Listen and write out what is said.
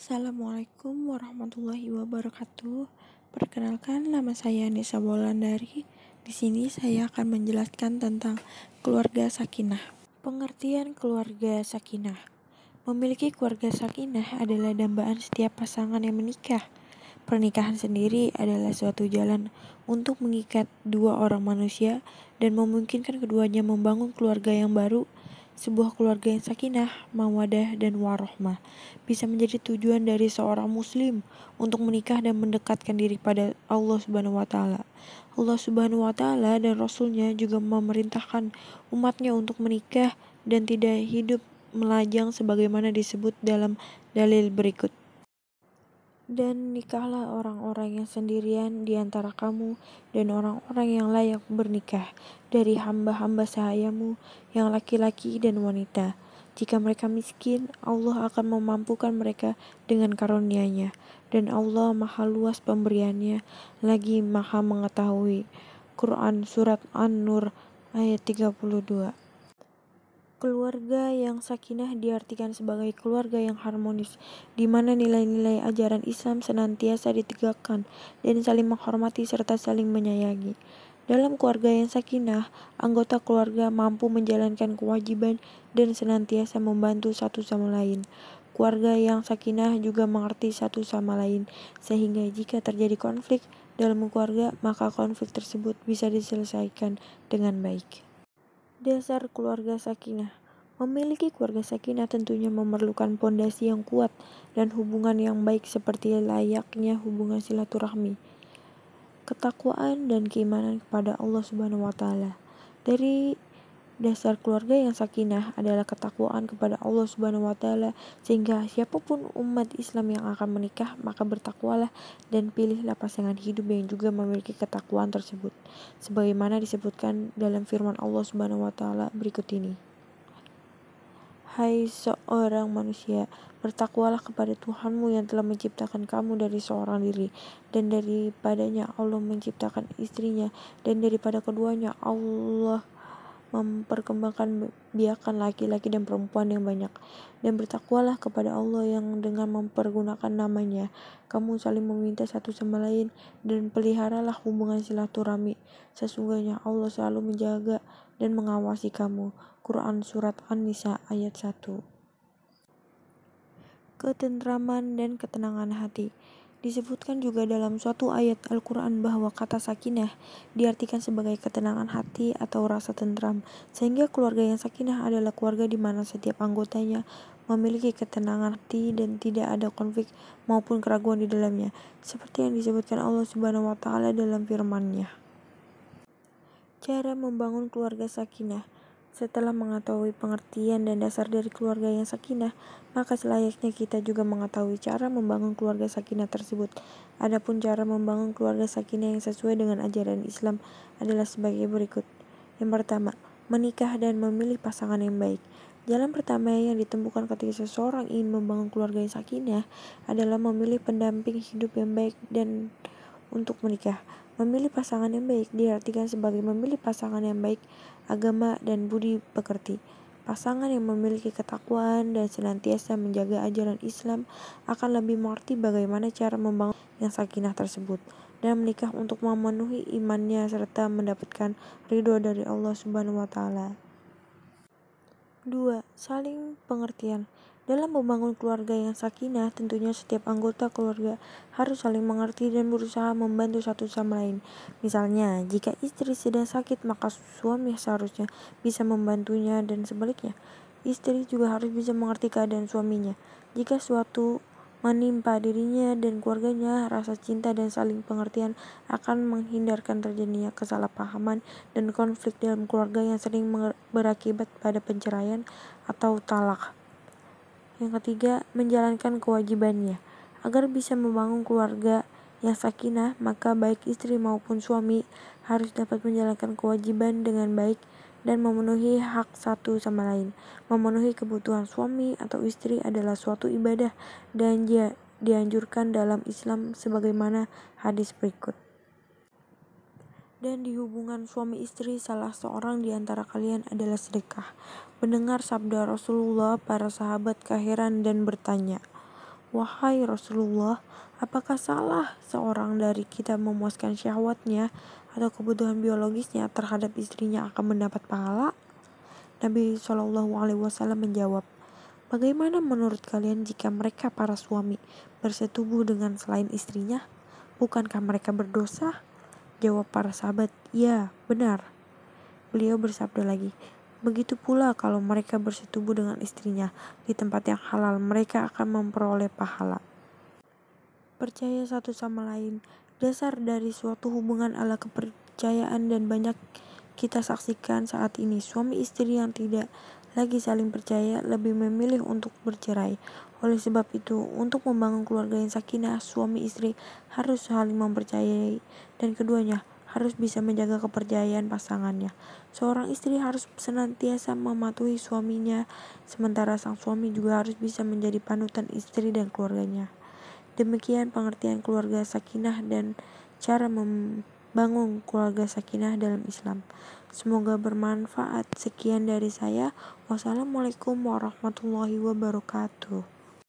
Assalamualaikum warahmatullahi wabarakatuh. Perkenalkan nama saya Nisa Bolandari. Di sini saya akan menjelaskan tentang keluarga sakinah. Pengertian keluarga sakinah. Memiliki keluarga sakinah adalah dambaan setiap pasangan yang menikah. Pernikahan sendiri adalah suatu jalan untuk mengikat dua orang manusia dan memungkinkan keduanya membangun keluarga yang baru sebuah keluarga yang sakinah, mawadah, dan warohmah bisa menjadi tujuan dari seorang muslim untuk menikah dan mendekatkan diri pada Allah Subhanahu wa taala. Allah Subhanahu wa taala dan Rasul-Nya juga memerintahkan umatnya untuk menikah dan tidak hidup melajang sebagaimana disebut dalam dalil berikut. Dan nikahlah orang-orang yang sendirian di antara kamu dan orang-orang yang layak bernikah dari hamba-hamba sahayamu yang laki-laki dan wanita. Jika mereka miskin, Allah akan memampukan mereka dengan karunia-Nya dan Allah maha luas pemberiannya lagi maha mengetahui. Quran Surat An-Nur ayat 32 Keluarga yang sakinah diartikan sebagai keluarga yang harmonis, di mana nilai-nilai ajaran Islam senantiasa ditegakkan dan saling menghormati serta saling menyayangi. Dalam keluarga yang sakinah, anggota keluarga mampu menjalankan kewajiban dan senantiasa membantu satu sama lain. Keluarga yang sakinah juga mengerti satu sama lain, sehingga jika terjadi konflik dalam keluarga, maka konflik tersebut bisa diselesaikan dengan baik. Dasar keluarga sakinah Memiliki keluarga sakinah tentunya memerlukan pondasi yang kuat dan hubungan yang baik seperti layaknya hubungan silaturahmi, ketakwaan dan keimanan kepada Allah Subhanahu wa taala. Dari Dasar keluarga yang sakinah adalah ketakwaan kepada Allah Subhanahu wa taala sehingga siapapun umat Islam yang akan menikah maka bertakwalah dan pilihlah pasangan hidup yang juga memiliki ketakwaan tersebut sebagaimana disebutkan dalam firman Allah Subhanahu wa taala berikut ini. Hai seorang manusia, bertakwalah kepada Tuhanmu yang telah menciptakan kamu dari seorang diri, dan daripadanya Allah menciptakan istrinya, dan daripada keduanya Allah memperkembangkan biakan laki-laki dan perempuan yang banyak dan bertakwalah kepada Allah yang dengan mempergunakan namanya kamu saling meminta satu sama lain dan peliharalah hubungan silaturahmi sesungguhnya Allah selalu menjaga dan mengawasi kamu Quran surat An-Nisa ayat 1 ketentraman dan ketenangan hati Disebutkan juga dalam suatu ayat Al-Quran bahwa kata sakinah diartikan sebagai ketenangan hati atau rasa tentram, sehingga keluarga yang sakinah adalah keluarga di mana setiap anggotanya memiliki ketenangan hati dan tidak ada konflik maupun keraguan di dalamnya, seperti yang disebutkan Allah Subhanahu wa taala dalam firman-Nya. Cara membangun keluarga sakinah setelah mengetahui pengertian dan dasar dari keluarga yang sakinah, maka selayaknya kita juga mengetahui cara membangun keluarga sakinah tersebut. Adapun cara membangun keluarga sakinah yang sesuai dengan ajaran Islam adalah sebagai berikut. Yang pertama, menikah dan memilih pasangan yang baik. Jalan pertama yang ditemukan ketika seseorang ingin membangun keluarga yang sakinah adalah memilih pendamping hidup yang baik dan untuk menikah. Memilih pasangan yang baik diartikan sebagai memilih pasangan yang baik agama dan budi pekerti. Pasangan yang memiliki ketakwaan dan senantiasa menjaga ajaran Islam akan lebih mengerti bagaimana cara membangun yang sakinah tersebut dan menikah untuk memenuhi imannya serta mendapatkan ridho dari Allah Subhanahu wa taala. 2. Saling pengertian. Dalam membangun keluarga yang sakinah, tentunya setiap anggota keluarga harus saling mengerti dan berusaha membantu satu sama lain. Misalnya, jika istri sedang sakit, maka suami seharusnya bisa membantunya dan sebaliknya. Istri juga harus bisa mengerti keadaan suaminya. Jika suatu menimpa dirinya dan keluarganya, rasa cinta dan saling pengertian akan menghindarkan terjadinya kesalahpahaman dan konflik dalam keluarga yang sering berakibat pada penceraian atau talak. Yang ketiga, menjalankan kewajibannya. Agar bisa membangun keluarga yang sakinah, maka baik istri maupun suami harus dapat menjalankan kewajiban dengan baik dan memenuhi hak satu sama lain. Memenuhi kebutuhan suami atau istri adalah suatu ibadah dan dia dianjurkan dalam Islam sebagaimana hadis berikut dan di hubungan suami istri salah seorang di antara kalian adalah sedekah. Mendengar sabda Rasulullah, para sahabat keheran dan bertanya, Wahai Rasulullah, apakah salah seorang dari kita memuaskan syahwatnya atau kebutuhan biologisnya terhadap istrinya akan mendapat pahala? Nabi Shallallahu Alaihi Wasallam menjawab, Bagaimana menurut kalian jika mereka para suami bersetubuh dengan selain istrinya? Bukankah mereka berdosa? Jawab para sahabat, "Ya, benar." Beliau bersabda lagi, "Begitu pula kalau mereka bersetubuh dengan istrinya di tempat yang halal, mereka akan memperoleh pahala." Percaya satu sama lain, dasar dari suatu hubungan ala kepercayaan dan banyak kita saksikan saat ini suami istri yang tidak lagi saling percaya lebih memilih untuk bercerai. Oleh sebab itu, untuk membangun keluarga yang sakinah, suami istri harus saling mempercayai dan keduanya harus bisa menjaga kepercayaan pasangannya. Seorang istri harus senantiasa mematuhi suaminya, sementara sang suami juga harus bisa menjadi panutan istri dan keluarganya. Demikian pengertian keluarga sakinah dan cara mem bangun keluarga sakinah dalam Islam. Semoga bermanfaat. Sekian dari saya. Wassalamualaikum warahmatullahi wabarakatuh.